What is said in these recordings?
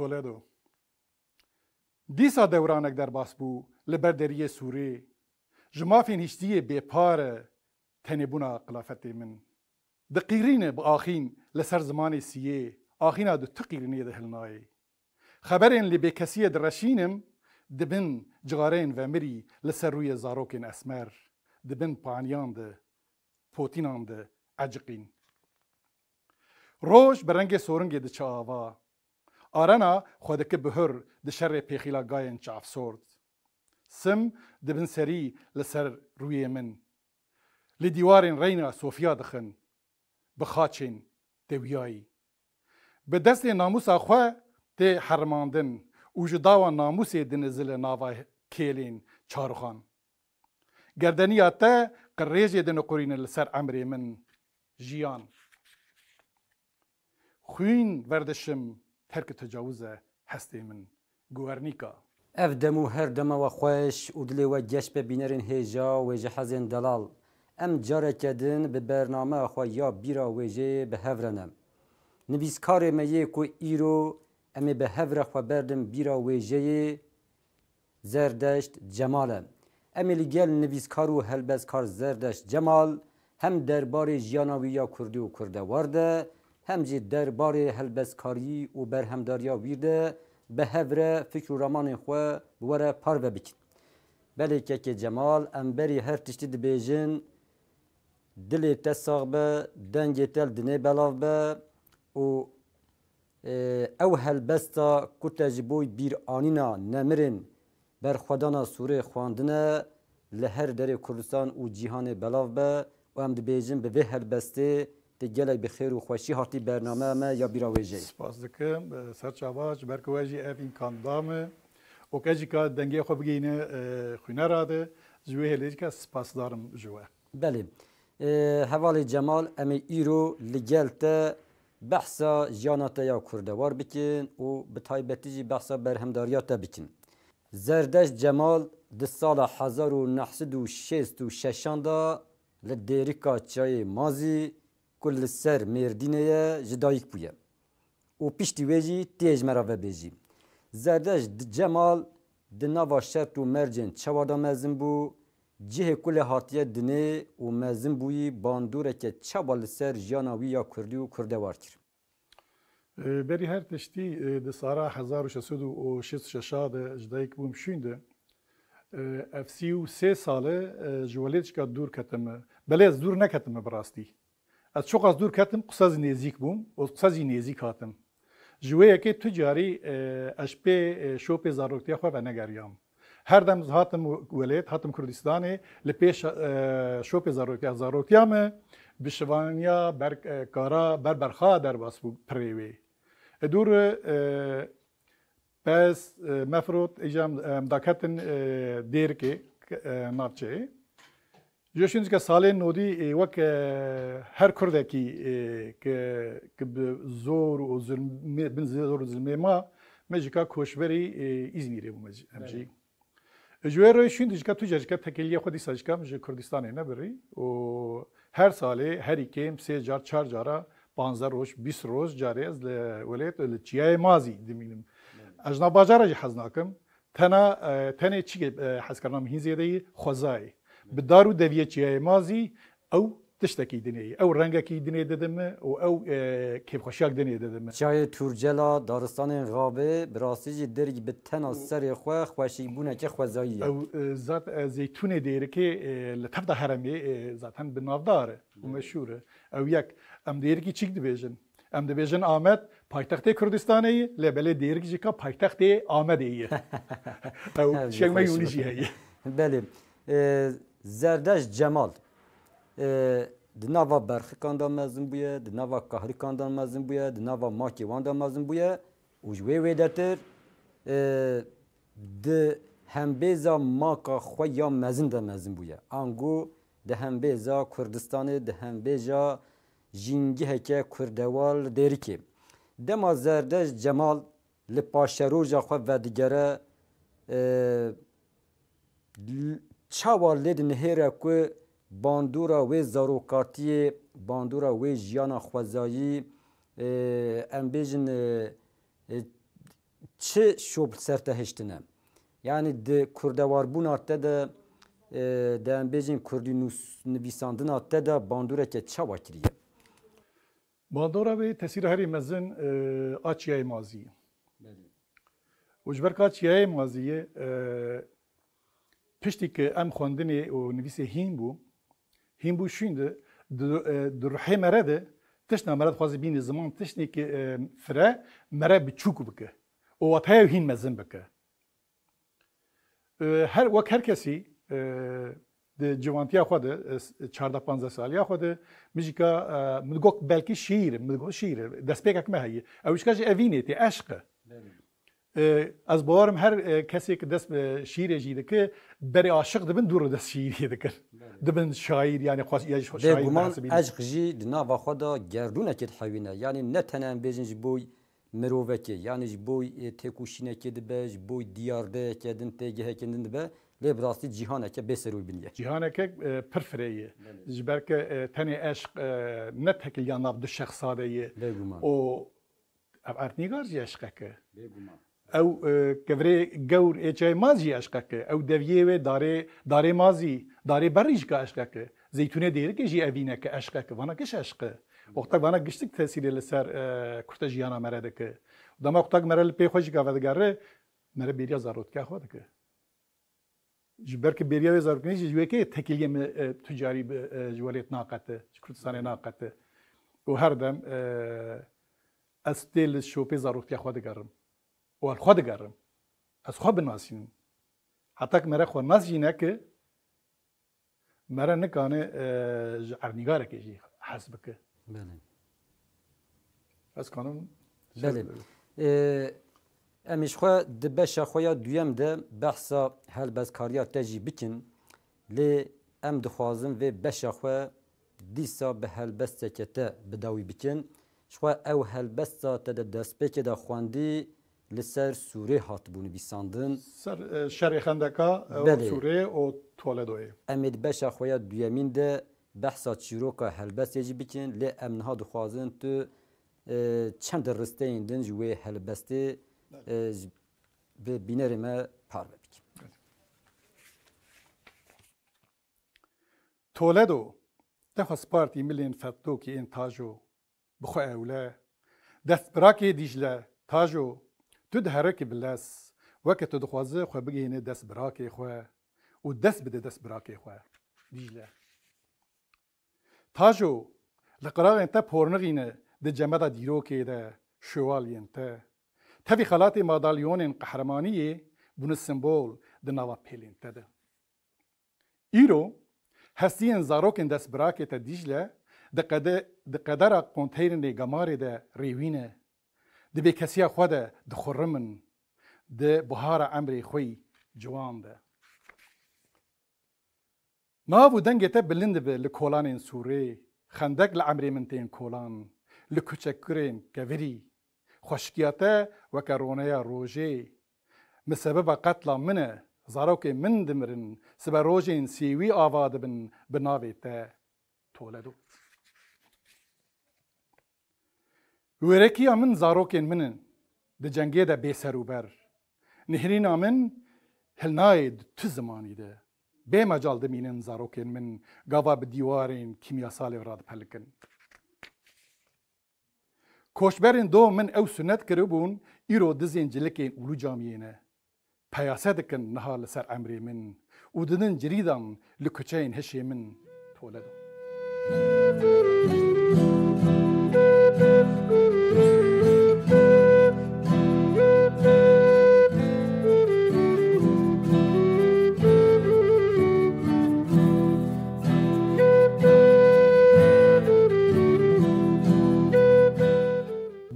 Toledo. Dîsa dewranek derbas bû li ber deriyê Sûrê, ji mafên hiştiyê bêpare tenêbûna qilafetê min. Di qîrînê bi axîn li ser zimanê siyê, axîna di tu qîrînê de hilnayê. Xeberên li bêkesiyê direşînim, dibin cigareyên vemirî li ser rûyê zarokên esmer, dibin paniyan de, potînan de eciqîn. Roj bi rengê sorungê diçe ava, Arena xwe dike bihur di şerê pêxîla gayên çavsord. Sim dibin serî li ser rûyê min. Li dîwarên reyna Sofiya dixin, bi xaçên dewiyayî. Bi destê namusa xwe tê hermandin û ji dawa namusê dinizile nava kêlên çarxan. Gerdeniya te qirêjê diniqurîne li ser emrê min jiyan. Xwîn verdişim ترک تجاوز هستی من گوورنیکا اف دمو هر دمه و خوش و دلی و گش به بینرین هیجا و جحزین دلال ام جاره کدن به برنامه خو یا بیرا ویجه به هورنم نویسکار میه کو ایرو ام به هور خو بردم بیرا ویجه زردشت جمالم ام لگل نویسکار و هلبزکار زردشت جمال هم درباره جیانا ویا کردی و کرده ورده هم جی دربار هلبزکاری و برهمداریا ویرده به هفر فکر و رمان خو بوره پار بکن بله که که جمال امبری هر تشتی دبیجن دلی ته ساغ به دنگی تل دنی بلاو به و او هلبستا کتا جبوی بیر آنینا نمرین برخوادانا سوره خواندنه لهر دری کردستان و جیهان بلاو به و هم دبیجن به وی هلبسته تی گلک بخیر و خوشی هاتی برنامه ما یا بیراویجه سپاس دکم سرچاوا جبر که واجی اف امکان دامه او که جی که دنگی خو بگینه خونه راده جوه هلیج که سپاس دارم جوه بله حوال جمال امی ایرو لگل تا بحثا جانتا یا کردوار بکن و به تایبتی جی بحثا برهمداریاتا بکن زردش جمال د سال 1966 دا لدریکا چای مازی ku li ser Mêrdînê ji dayîk bûye û piştî wê jî têj me ra vebêjî. Zerde ji cemal di nava şert û mercên çewa da mezin bû, cihê kulê hatiye dinê û mezin bûyî bandoreke çaba li ser jiyana wî ya Kurdî û Kurde war kir. Berî her tiştî di sara 1666 de ji dayîk bûm şûn de, Efsî û sê sale ji welêtika dûr ketime. Belez dûr neketime bi rastî. Ez çok az dur ketim qisaz nêzik bûm û qisazî nêzik hatim. Ji wê yekê tu carî eş pê e, şopê zaroktiya xwe venegeriyam. Her dem hatim welêt hatim Kurdistanê li pêş e, şopê zaroktiya zarokiya me bi şivaniya berkara e, berberxa derbas bû pirê wê. Dûr pez mefrot êjam daketin dêrkê navçeyê Joşin ki salên nodî wek her Kurdekî zor û bin zor zilmê ma me ji ka koşberê İzmirê bû hemjî. Ji wê royê şîn dijika tu cejike tekeliye xwe dîsa jikam ji Kurdistanê nebirî û her salê herî kêm sê car çar cara panzer roj bîs roj carê ez li welêt li çiyayê mazî dimînim. Ez nabajara jî hez nakim tena tenê çi hezkarna min hîn zêdeyî xwezayê. bi dar û deviyê çiyayê mazî ew tiştekî dinê ew rengekî dinê didime û ew kêfxweşiyek dinê didime. Çayê Turcela daristanên xabê bi rastî jî dergî bi tena serê xwe xweşîbûneke xwezayî ye. Ew zat zeytûnê dêrikê li tev da heremê zaten bi navdar e û meşhur e. Ew yek em dêrikî çik dibêjin. Em dibêjin Amed paytextê Kurdistanê ye lê belê dêrik jî ka paytextê Amedê ye. Ew çekme yûnî jî heye. Belê. زردش Cemal di nava berxikan da mezin bûye, di nava kahrikan da mezin bûye, di nava makê wan da mezin bûye û ji wê wê dertir di hembêza maka xwe ya mezin de mezin bûye. Angu di hembêza Kurdistanê di hembêja jîngiheke Kurdewal Dêrikê. Dema zerdej Cemal li paşeroja xwe vedigere çawa led nihêra ku bandora wê zarokatiyê bandura wê jiyana xwezayî e, em bêjin e, e, çi şopl sertehiştine. Yani di kurdewarbûna te de de em bêjin kurdî nivîsandina te de bandoreke çawa kiriye. Bandora wê tesîrherî mezin açiyayê maziye. Û ji ber maziye piştî ki em xwendinê û nivîsê hîn bû, hîn bû şûn de di rihê mere de tişna mere dixwazî bînî ziman tiştekî fire mere biçûk bike û wat heye hîn mezin bike. Her wek her kesî di civantiya xwe de çarda panze saliya xwe de min jîka min gok belkî şîr min gok şîr destpêkek me heye ew jîka ji evînê tê eşqe ez ee, bawarim her e, kesekî dest bi e, şîrê jî dike berê aşiq dibin dûr dest şîriyê dikin dibin şair yani guman ecq jî di nava xwe da gerdûnekê hewîne yanî ne tenen bêjin ji bo mirovekê yanî ji bo e, têkuşînekê dibe ji bo diyardeyeke din têgehekê din dibe lê bi rastî cîhaneke bêserû biniye cîhaneke pir fireyê ji ber ke tenê eşq ne tekil ya nav du şexsadeyê o ev ertnîgar jî eşqeke ew kevirê gewr êçe mazî eşqeke ew deviyê wê darê darê mazî darê berî ji eşqeke zeytûnê dêrikê jî evîneke eşqeke vana giş eşqe وەختەک vana giştik tesîlê li ser kurte jiyana mere dike dema qutak mere li pê xwe ji gave digere mere bêriya zarotka xwe dike ji ber ki bêriya wê zarokinî ji wekê tekiliyê me tucarî ji welêt naqete ji kurdistanê naqete û her dem ez tê li şopê zaroktiya xwe digerim ou xwe digerin ez xwe binasînim hetek mere xwe nasîneke mere nikane ji ernîgarekê jî hez bike ez kanim Em îşxwe di beşa xweya duyem de behsa helbezkariya te jî bikin lê em dixwazin vê beşa xwe dîsa bi helbestekê te bidawî bikin. Xwe ew helbesta te de destpêkê de xwendî لسر سوره هات بون بيساندن سر شرح خندقا او سوره او تولدوي امد بشا خويا دويمين ده بحثا چیروکا هلبست یجی بکن لی امنها دخوازن تو چند رسته ایندن جوی هلبستی به بینر ما پار بکن تولدو ده سپارتی ملین فتو که این تاجو بخو اوله دست براکی دیجله تاجو تو دهرکی بلس وکه تو دخوازه خو بگینه دست براکی خو و دست بده دست براکی خو دیجله تاجو لقراغ انت پورنغینه د جمدا دیروکی ده شوالین ته تفی خلات مادالیون قهرمانی بون سمبول د نوا پلین ته ده ایرو هستین زاروکن دست براکی ته دیجله د قدر د قدره قونتیرن گماری ده ریوینه دەبێ کەسیە خوا دە دخڕ من دە بهارە ئەمری خۆی جوان دە. ماو دەنگێتە بلند بێ لە کۆلانên سوورێ، خندەك لە ئەمری من تێن کۆلان، لە کوچەکرێن کەڤری، خوشکیاتە وەکە ڕۆنەیە ڕۆژێ، مسەبە بە قەتلا منە، zarokê min dimirin, sibe rojên sêwî ava dibin bi navê te tole do. وەرەکیە من zarokên minin di cengê de bêserûber. Nihirîna min hilnayê tu zimanî de. Bê mecal dimînin zarokên min gava bi dîwarên kîmyasalê radipelikin. Koşberên do min ew sunet kiribûn îro dizên cilikên ulû camiyê ne. Peyase dikin niha li ser emrê min û didin cirîdan li kuçeyên hişê min tole. Thank you.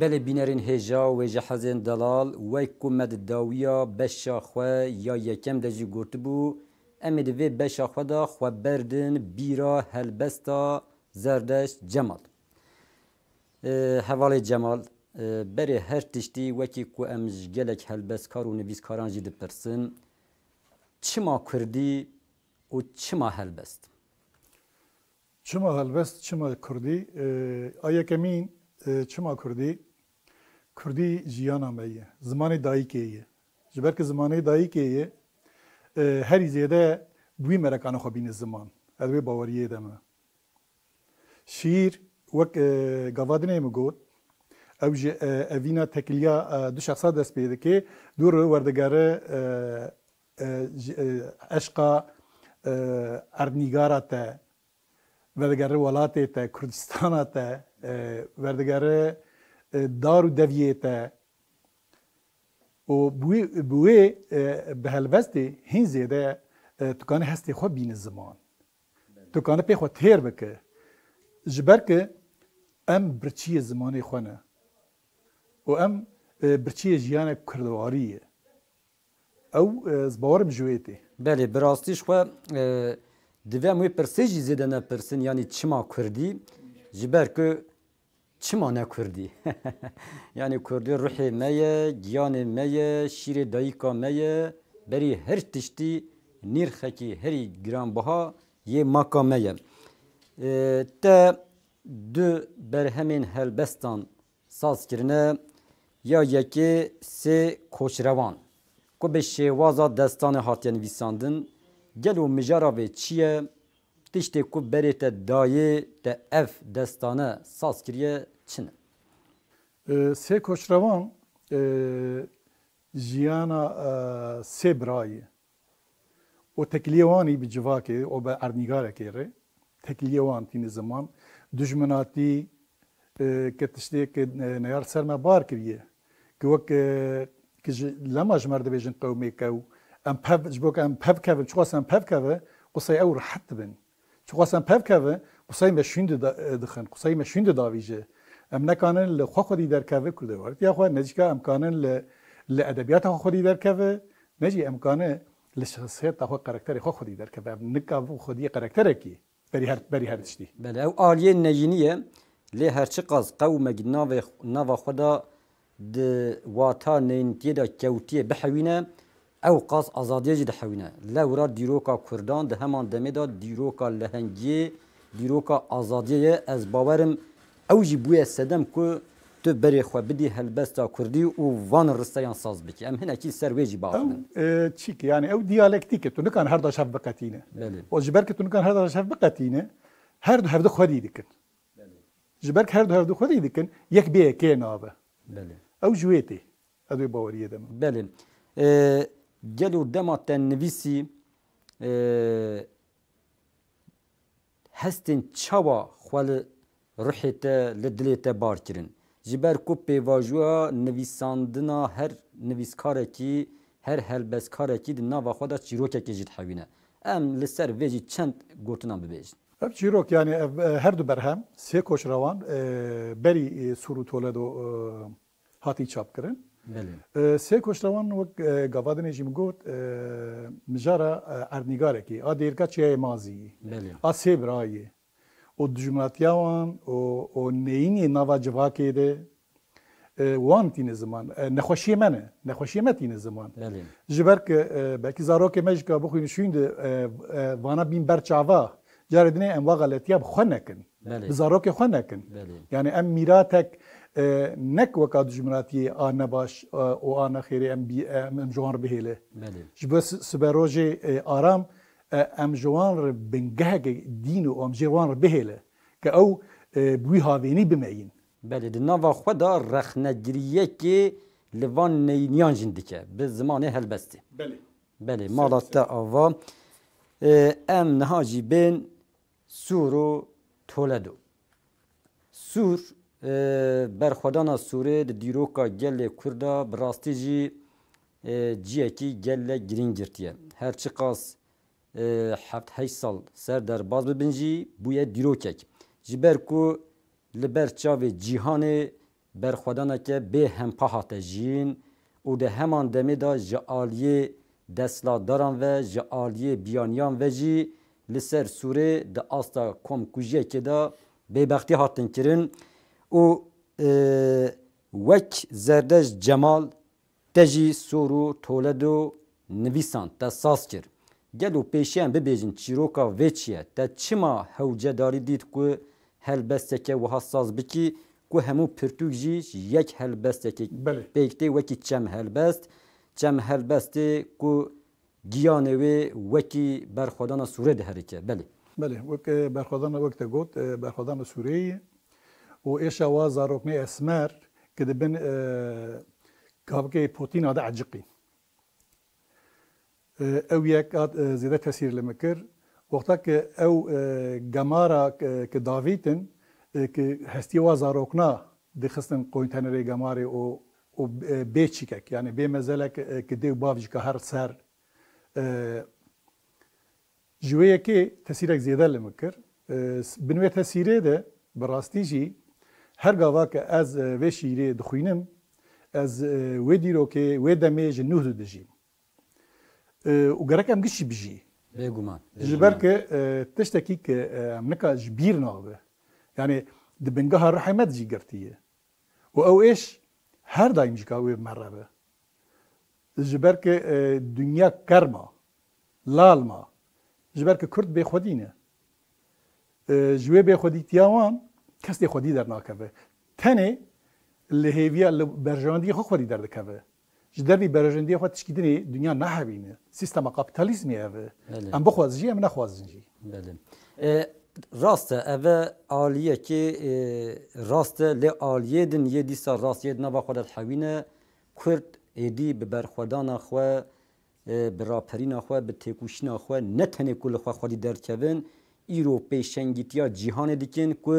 بله بینرین هجا و جه حزن دلال و کومد داویا بشا خو یا یکم دجی گرت بو ام دوی بشا خو دا خو بردن بیرا هلبستا زردش جمال حواله جمال بری هر تشتی وکی کو امج گلک هلبس کار و نویس کاران جی دپرسن چما کردی و چما هلبست چما هلبست چما کردی آیا کمین چما کردی Kurdî jiyana me ye, zimanê dayîkê ye. Ji ber ki zimanê dayîkê ye, herî zêde wî merekana xwe bîne ziman. Ez wê baweriyê de me. Şîr wek e, gavadinê me got, ew ji e, evîna tekiliya e, du şexsa dest pê dike, dûr werdigere eşqa erdnîgara te, werdigere welatê te, Kurdistana te, werdigere دار و دەویێتە و بوێ bi helbestê hin zêde tukane hestê xwe bîne ziman. Tukane pê xwe têr bike. Ji ber ki em birçiye zimanê xwe ne. û em birçiye jiyanek kirdowarî ye. Ew zbawarim ji wê tê. Belê bi rastî xwe divê wê pirsê jî zêde nepirsin yanî çima Kurdî ji ber ku çima ne Kurdî? yani Kurdî ruhê me ye, giyanê me ye, şîrê dayîka me ye, berî her tiştî nîrxekî herî giranbiha yê maka me ye. E, ee, te du berhemên helbestan saz kirine ya yekê sê koçrevan. Ku bê şêwaza destanê hatiye nivîsandin, gel û mijara vê çi ye, tiştê ku berê te dayê te ev destane saz kiriye چنه سه کشروان جیانا سه برای او تکلیوانی به جواکه او به ارنگاره کیره تکلیوان تین زمان دجمناتی که تشتی که نیار سرما بار کریه که وک که لما جمر دبیجن قومی که ام پف جبوك ام پف كافن شو قاسم پف كافه قصي او رحت بن شو قاسم پف كافه قصي مشين دخن قصي مشين دافيجه ئەم نەکانن لە خۆ خودی دەرکەوە کردەوەرت یاخوا نەجیکە ئەمکانن لە ئەدەبیاتە خودی دەرکەوە نەجی ئەمکانە لە شخصێت تاخوا قەرکتەری خۆ خودی دەرکەوە نکا و خودی قەرکتەرەکی بەری هەرشتی بەلە ئەو ئالیە نەژینیە لێ هەرچی قاز قەومەگ ناوە خوددا واتە نینتیدا کەوتیە بحەوینە ئەو قاز ئازادێژی دەحەوینە لە ورا دیرۆکا کوردان دە هەمان دەمێدا دیرۆکا لە هەنگی دیرۆکا ئازادیەیە ئەس باوەرم او جی بویا سدم کو تو برې خو بدی هلبستا کوردی او وان رستیان ساز بکی ام هنه کی سرویجی باون چیک یعنی او دیالکتیک تو نکان هر دا شف بقتینه او جبر که تو نکان هر دا شف بقتینه هر دو هر دو خودی دکن جبر هر دو هر دو خودی دکن یک بیه کی نابه او جویتی ادوی باوریه دم بله گلو دما تنویسی هستن چاوا خوال ruhê te li dilê te bar kirin. Ji ber ku pêvajoya nivîsandina her nivîskarekî her helbestkarekî di nava xwe da çîrokekê jî dihewîne. Em li ser vê jî çend gotinan bibêjin. Ev çîrok yani ev, e, her du berhem sê koçravan e, berî e, Sûrû Toledo e, hatî çapkirin. E, sê koçravan wek gavadinê jî min got mijara ernigarekî a dêrka çiyayê maziyî. A sê birayî. o dijumatiyawan, o, o neyinê e nava civakê de e e, wan tîne ziman nexweşiyê me ne nexweşiyê me tîne ziman ji ber ki belkî zarokê me ji ka bixwîn şûn de vana bîn ber çava carê dinê em vaxa letiya bi xwe nekin bi zarokê xwe nekin yani em mîra tek nek weka dijmiratiyê a ne baş û a nexêrê em em ji wan bihêle ji bo siberojê aram ئەم ژوانڕ بنگەهەکە دین و ئەم جێوان بهێلە کە ئەو بووی هاوێنی بمەین بەێ ناوا خوددا ڕەخنەگریەکێ لەوان نەینیان ژین دیکە bi zimanê helbestê Belê mala te ava em niha jî bên Sûr û Toledo Sûr berxwedana Sûrê di dîroka gelê Kurda bi rastî jî ciyekî gelle girin girtiye her çi qas هفت هشت سال سر در باز ببنجی بوی دیروکک جبر کو لبر چاوی جیهان برخودانا که به هم پاهات جین او ده همان دمی دا جعالی دستلاداران و جعالی بیانیان و جی لسر سوره ده آستا کم کجیه که دا بیبختی هاتن کرن او وک زردش جمال تجی سورو تولد و نویسان تساس کرد gel û pêşiyan bibêjin çîroka vê çi ye te çima hewcedarî dît ku helbesteke wiha saz bikî ku hemû pirtûk jî yek helbestekê pêktê wekî çem helbest çem helbestê ku giyanê wê wekî berxwedana Sûrê diherike belê Belê wek berxwedana wek te got berxwedana Sûreyê û êşa wa zaroknê esmer ki dibin kavkê Putina de eciqî. ew yek hat e, zêde tesîr li me kir wexta ke ew e, gemara e, ke davîtin ki hestî wa zarokna dixistin konteynerê gemarê û bê çîkek yani bê mezelek ki dê bav ji ke her ser ji wê yekê tesîrek zêde li me kir bin wê tesîrê de bi rastî jî her gava ke ez vê şîrê dixwînim ez wê dîrokê wê demê ji nûh dijîm و گەرەکەم گشتی بژی بێگومان لەبەر کە تشتێکی کە ئەمنەکە ژبیر ناوێ یعنی دبنگە هەر حەمەد جی گرتیە و ئەو ئێش هەر دایم جیکا وێ مەڕەبە ji ber ki dunya kerma lalma ji ber e, ki Kurd bêxwedî ne ji wê bêxwedîtiya wan kes tê xwedî dernakeve tenê li hêviya li berjewandiya xwe xwedî derdikeve ji dervî berejindiya xwe tişkîdinê dunya nehevîne sîstema kapitalizmê ev em bixwazin jî em nexwazin jî rast e ev aliyekê rast e lê aliyê din yê dîsa rastiyê nava xwe hewîne Kurd êdî bi berxwedana xwe bi raperîna xwe bi têkuşîna xwe ne tenê ku li xwe xwedî derkevin îro pêşengîtiya cîhanê dikin ku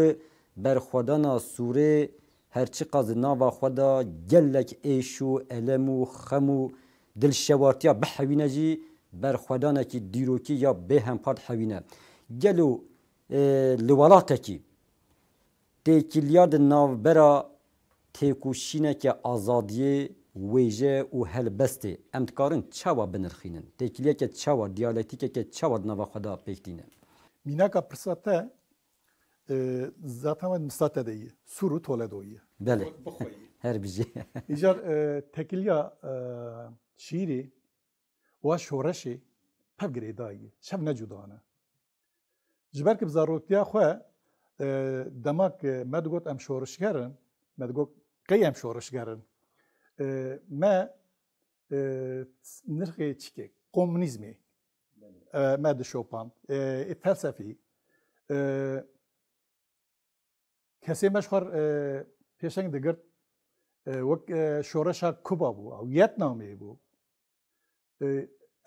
berxwedana Sûrê هرچی قاز ناوا خدا گلک ایش و علم و خم و دلشوارتیا به حوینه جی بر خدانه کی دیروکی یا به هم پاد حوینه گلو لولاته کی تکیلیاد ناوبرا تکوشینه که آزادیه ویژه و هلبسته ام دکارن چاوا بنرخینن تکیلیه که چاوا دیالکتیکه که چاوا ناوا خدا پیکتینه میناکا پرساته zaten ben müsaade değil. Suru Toledo'yu. بله هر بیجی ایجار تکلیا شیری و شورشی پب گریدایی شب نجودانه جبر که بزاروتیا خواه دماغ مدگوت ام شورشگرن مدگوت قیم شورشگرن ما نرخی چیکه کمونیزمی مد شوپان فلسفی کسی مشخور پێشنگ دەگرت وەک شۆڕەشا کوبا بوو ئەو یەت نامێ بوو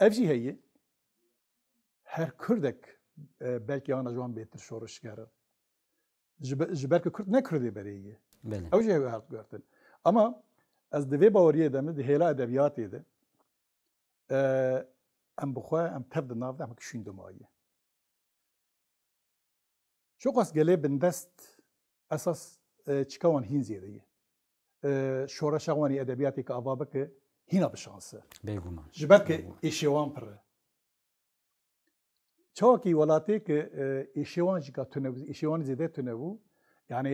ئەفجی هەیە هەر کوردێک بەلکی ئەوە نەژوان بێتتر شۆڕشگەرە ji ber ku Kurd nekurdê berêye ew jê hert gotin Ama ez divê baweriyê de min di hêla edebiyatê de em bixwe em tev di nav em kişîn dimaye Çok az gelê bindest esas چکەوان هین زیێدەیە شۆرە edebiyatı ئەدەبیاتێککە ئاوا بکە هینە بشانسە ji ber کە ئێشێوان پڕە çawakî welatê ki êşewan jika tunebû êşewan zêde tunebû yani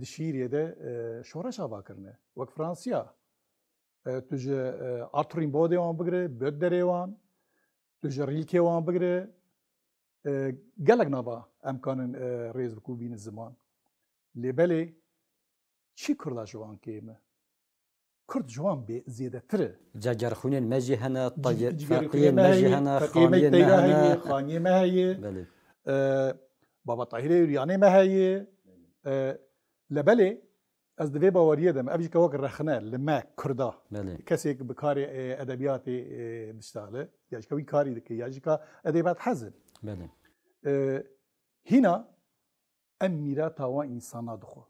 di şîriyê de şoreşa vakirine wek Fransiya tu ji arturîn olan, wan bigire olan, derê wan tu ji rîlkê gelek nava em kanin rêz bikûbînin ziman لبلي چی کرد جوان کیم؟ کرد جوان به زیاده تره. جاجر خونه مجی هن طی فقیه مجی هن خانیه مهی خانیه مهی. بابا طاهره یعنی مهی. لبلي از دوی باوریه دم. ابیش که وقت رخنه لما کرده. بله. کسی که بکار آه، ادبیات مشتاله آه، یا اش کوی کاری دکه یا اش که ادبیات حزن. بله. آه، هنا em mîrata wan însana dixwe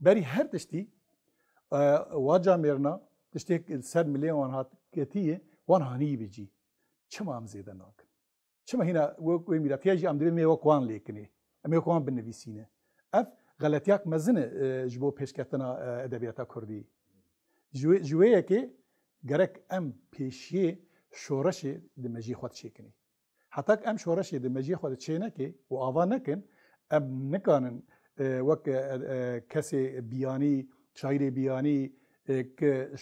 berî her tiştî e, waca mêrna tiştek ser milê wan hat ketiyê wan hanî bicî çima em zêde nakin çima hîna wê mîratiya jî em divê mê wek wan lêkinê em ê wan binivîsîne ev geletiyak mezin e ji bo pêşketina e, edebiyata kurdî ji wê yekê gerek em pêşiyê şoreşê di meciyê xwe dişêkinê hetak em şoreşê di meciyê xwe diçênekê û ava nekin اب نکانن وەک کەسێ بیانی شاعیرێ بیانی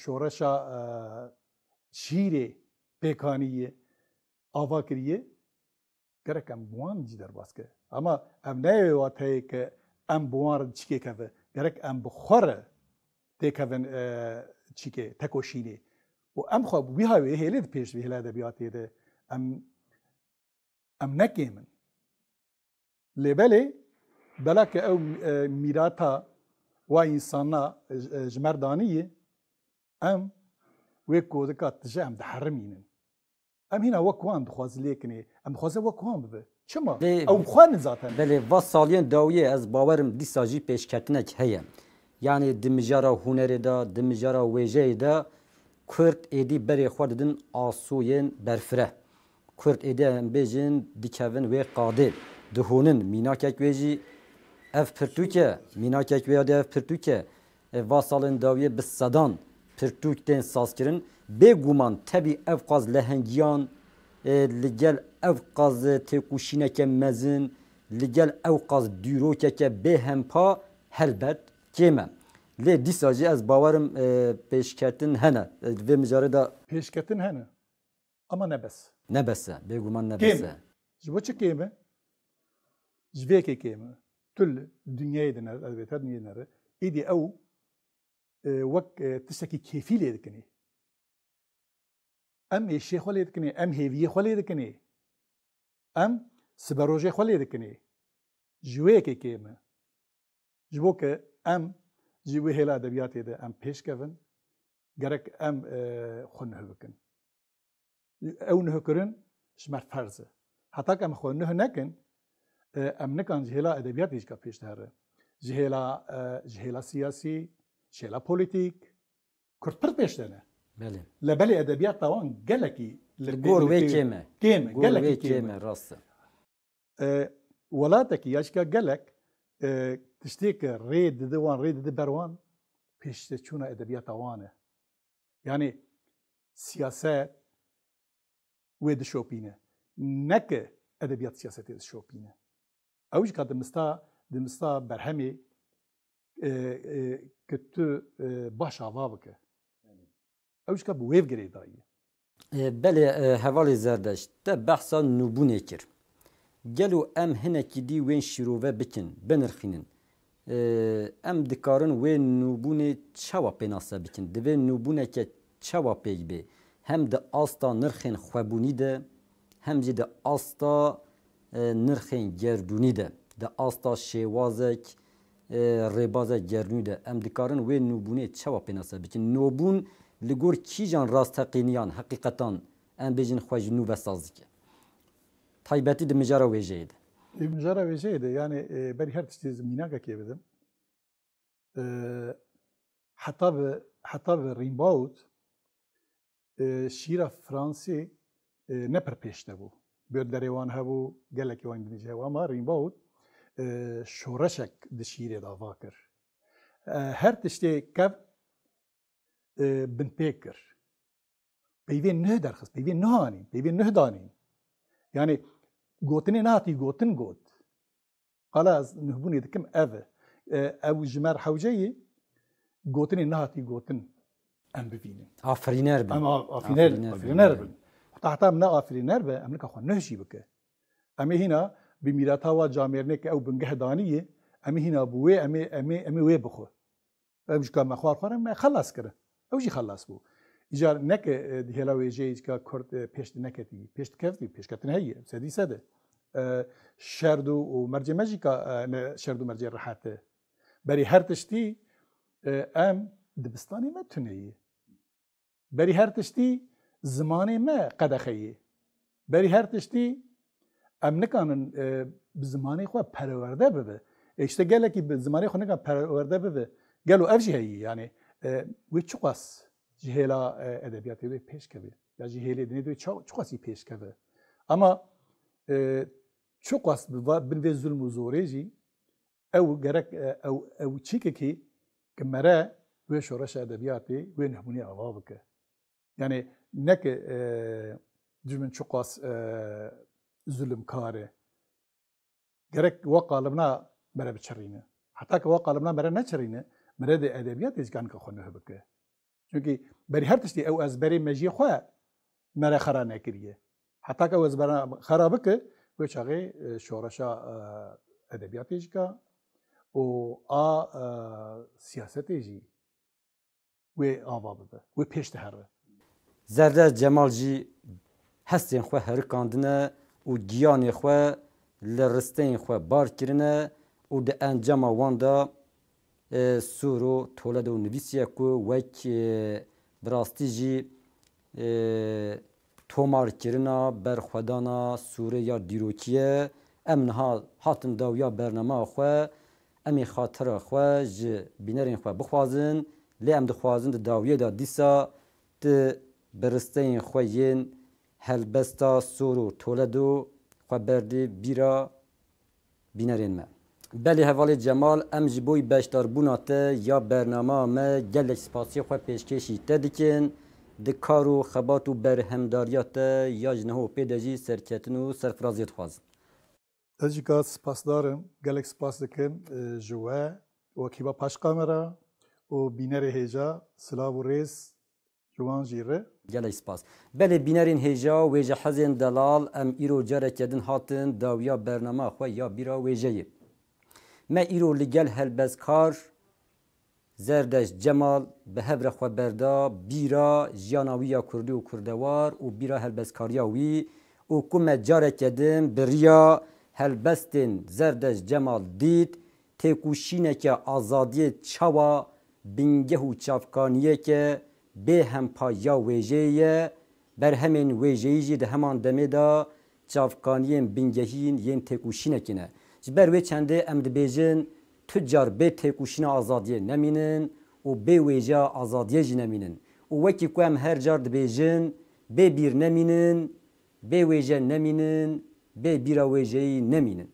شۆڕەشا شیرێ پێکانیە ئاوا کریە گەرەکەم بوان جی دەرباس کرد ئەمە ئەم نایوات هەیە کە ئەم بوارن چکێکەوە گەرەک ئەم بخۆرە تێکەن چیکێ تەکۆشینێ و ئەم خوا ویهاوێ هێلێت پێش هێلا دەبیاتێ دە ئەم ئەم نەکێ من لێبەلێ بەلاکە ئەو میراتە وا ئینسانە ژمەردانیە ئەم وێ کۆدەکە تژە ئەم دەحرمینن ئەم هینا وەکوان دخواز لێکنێ ئەم خۆزە وەکوان ببێ چما ئەو خوان زاتن بەێ وا ساڵیان داویە ئەس باوەرم دیساژی پێشکەتنەك هەیە یعنی دمجارە هوەرێدا دمجارە وێژەیەدا کورد ئێدی بەرێ خوا ددن ئاسوویێن بەرفرە کورد ئێدە ئەم بێژن دیکەون وێ قادێت. Duhunun minakek ve jî ev pirtûke minakek ve de ev pirtûke ev vasalên dawiye bi sedan pirtûkên saz kirin bêguman ev qaz lehengiyan e, li gel ev qaz têkuşîneke mezin li gel ev qaz dîrokeke bêhempa helbet kême lê dîsa jî ez bawerim e, pêşketin hene e, vê mijare da pêşketin hene ama nebes nebese beguman nebese Kim? bo çi kême جڤێکێکێ تل دنیای دەنەرێتە دنیێنەرە ئیدی ئەو وەک تسەکی کێفی لێ دکنێ ئەم ێشێ خۆ لێ دکنێ ئەم هێویە خۆ لێ دکنێ ئەم سبەڕۆژێ خۆ لێ دکنێ ژوەیەکێکێمە ji bo ke em ji wê hêla edebiyatê de em pêşkevin gerek em xwe nihî bikin ew nihkirin ji me ferz e heta em xwe nihî nekin ام نکن جهلا ادبیات که پیش داره جهلا جهلا سیاسی جهلا پولیتیک کرد پر پیش داره بله لبلی ادبیات توان گلکی گور وی کیمه کمه گلکی کیمه راست که گلک تشتی که رید دوان رید دی بروان پیش تشونا ادبیات وانا یعنی سیاسات وید شوپینه نکه ادبیات سیاستی شوپینه ئەوش کە دمستا دمستا بەرهەمێ کە tu baş ava bike ئەوش کە bi wêv girêdayî e, Belê e, hevalê zerdeş te behsa nûbûnê kir. Gelo em hinekî dî wên şîrove bikin binirxînin. E, em dikarin wê nûbûnê çawa pênase bikin divê nûbûneke çawa pêy bê hem de asta nirxên xwebûnî de hem jî de asta نرخên e, gerdûnî de di asta şêwazek e, rêbaza gerdûnî de em dikarin wê nûbûnê çawa pêna ser bikin nôbûn li gor kîjan rasteqîniyan heqîqetan em bêjin xwe ji nû vesaz dike taybetî di mijara wêjeyê de mijara wêjeyê de yanî e, berî her tiştê mînakekê bidim heta bi heta bi rîmbawt şîra fransê nepir pêş nebû بێردەرێوان و گەلێکیوان رین باود اه، شورشک دشیره دا واکر اه، هر تشتی کەف اه، بن پیکر پیوی نه درخست پیوی نه پێیێ پیوی نه gotinê یعنی گوتنی ناتی گوتن گوت حالا از نهبونی دکم ew او جمر حوجهی گوتنی ناتی گوتن ام ببینیم آفرینر بین آفرینر بین تحت ام نه آفرینر به امریکا خو نه جی بکه امی هینا به میراتا و جامرنه که او بنگه دانیه امی هینا بوه امی امی امی وی بخو امش که مخوار خورم ما خلاص کرد او جی خلاص بو ایجار نک هلا وی جی که کرد پیش نکتی پیش کفتی پیش کتن هی سدی سده شرد و مرجع ماجيكا شرد و مرجع رحاته بري هر تشتي ام دبستاني ما تنهي بري هر تشتي zimanê me qedexeyê berî her tiştî em nikanin bi zimanê xwe perwerde bibe işte gelekî bi zimanê xwe nikan perwerde bibe gelo ev jî heyî yani wê çi qas ji hêla edebiyatê wê pêşkeve ya jî hêlê dinê wê çi qasî pêşkeve ama çi qas bin vê zulm û zorê jî ew gerek ew ew çîkekî ki mere wê şoreşa edebiyatê wê nehbûnê ava bike yani nekê dijmin çi qas zulmkarê gerek we qalibna mere biçirîne heta ke we qalibna mere neçirîne mere dê edebiyat hêzganka xwe nihibike çunkî berî her tiştî ew ez berê mejiyê xwe mere xera nekiriye heta ke ew ez bera xera bike wê çaxê şoreşa edebiyatê jika û a siyasetê jî wê ava bibe wê pêş dihere زەردە جەمالجی هەستێن خوێ هەرکاندنە و گیانê xwe li risteyên xwe bar kirine û di encama wan da e, sûro tole de nivîsiye ku wek e, birastî jî e, tomarkirina berxwedana sûre ya dîrokiye em niha hatin dawiya bernema xwe em ê xatira xwe ji bînerên xwe bixwazin lê em dixwazin di dawiye da dîsa di برستین خوین هلبستا سور و تولدو خو بردی بیرا بینرین من بلی حوال جمال ام جبوی بشتار بونات یا برنامه ما گلک سپاسی خو پیشکشی تدکن د کارو خبات و برهمداریات یا جنهو پیدجی سرکتن و سرفرازیت خوازم Ez jî spasdarım, gelek spas dikim ji we wekîba paşkamera û bînerê hêja silav û rêz Ciwan jî re gelek spas. Belê bînerên hêja wêje hezên delal em îro carek kedin hatin dawiya bername xwe ya bîra wêjeyê. Me îro li gel helbezkar zerdeş cemal bi hevre xwe berda bîra jiyana wî ya Kurdî û Kurdewar û bîra helbezkariya wî û ku me carek kedin biriya helbestên zerdeş cemal dît têkuşîneke azadiyê çawa bingeh û çavkaniyeke به هم پایا ویژه بر همین ویژه جی ده همان دمه دا چافکانیین بینگهین یین تکوشینه کنه جبر وی چنده ام دبیجن تجار به تکوشینه آزادیه نمینن و به ویژه آزادیه جی نمینن و وکی که هم هر جار دبیجن به بیر نمینن به ویژه نمینن به بیرا ویژه نمینن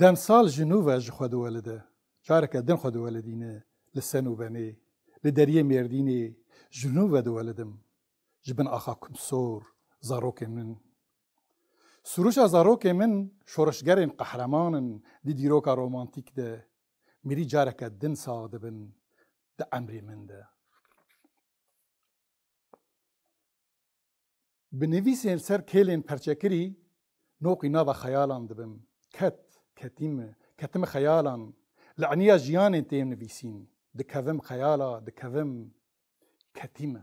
دم سال جنوب جخود ولده چارک دن خود ولدینه لسنوبنه li deriyê Mêrdînê ji nû vedeweledim ji bin axa kumsor zarokên min. Sûruşa zarokê min şoreşgerên qehremanin di dîroka romantîk de mirî careke din sağ dibin di emrê min de. Bi nivîsên ser kêlên perçekirî noqî nava xeyalan dibim. Ket, ketîme, ketime xeyalan, li eniya jiyanên têm nivîsîn. dekevim xeyala, dikevim ketime.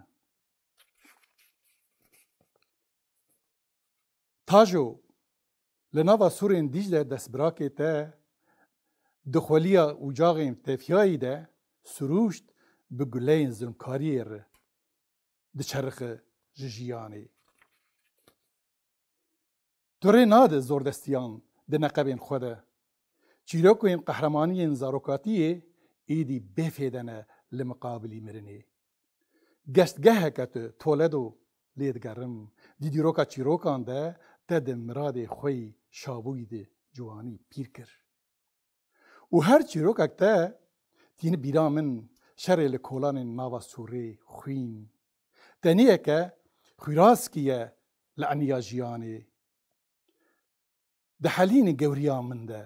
Tajo, li nava Sûrên Dîcle destbirakê te dixweliya ocağên tevfiyayî de surûşt bi guleyên zulmkariyê re diçerixe ji jiyanê. Durê nade zordestiyan di neqebên xwe de. Çîrokên qehremaniyên zarokatiyê ايدي بفيدنا لمقابلي مرني گەشتگەهەکە تۆلەد و لێدگەڕم دیدیرۆکە چیرۆکان دە تەدە مرادێ خۆی شابووی دێ جوانی پیر کرد و هەر چیرۆکەک تە تین بیرا من شەرێ لە کۆلانên ناوە سوورێ خوین تەنیەکە خویراستکیە لە ئەنیا ژیانێ دە حەلینی گەوریا من دە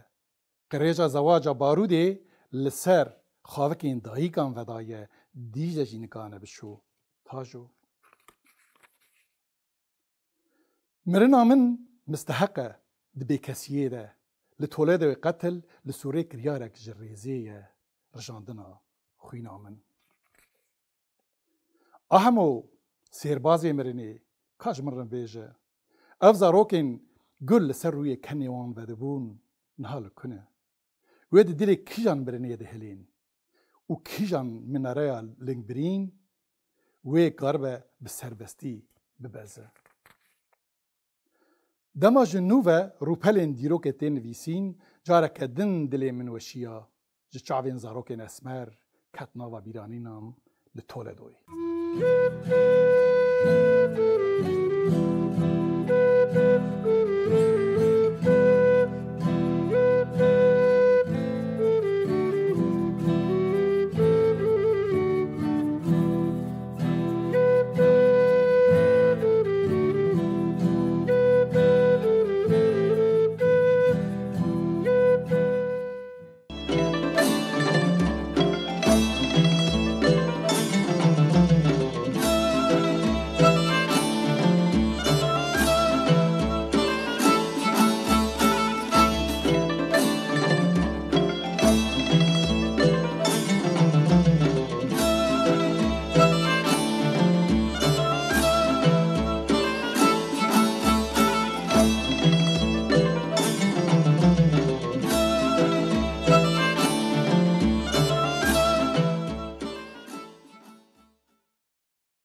کە ڕێژە زەواجە بارودێ لەسەر xavekên dahikan vedaye dîj de jînikane bişo tajo. Mirina min misteheqe di bêkesiyê de li Toledowê qetil li Sûrê kiryarek ji rêzê ye rijandina xwîna min. Ahemo sêrbazê mirinê kaj min ribêje ev zarokên gul li ser rûyê kenê wan vedibûn niha li kune. Wê di dilê kijan birinê dihilên و من منارای لنگبرین و قربه به سربستی ببزه. دما جنو و روپلین دیروک تین ویسین جارک دن دلی منوشیا جه زاروک نسمر کتنا و بیرانینام لطول دوی.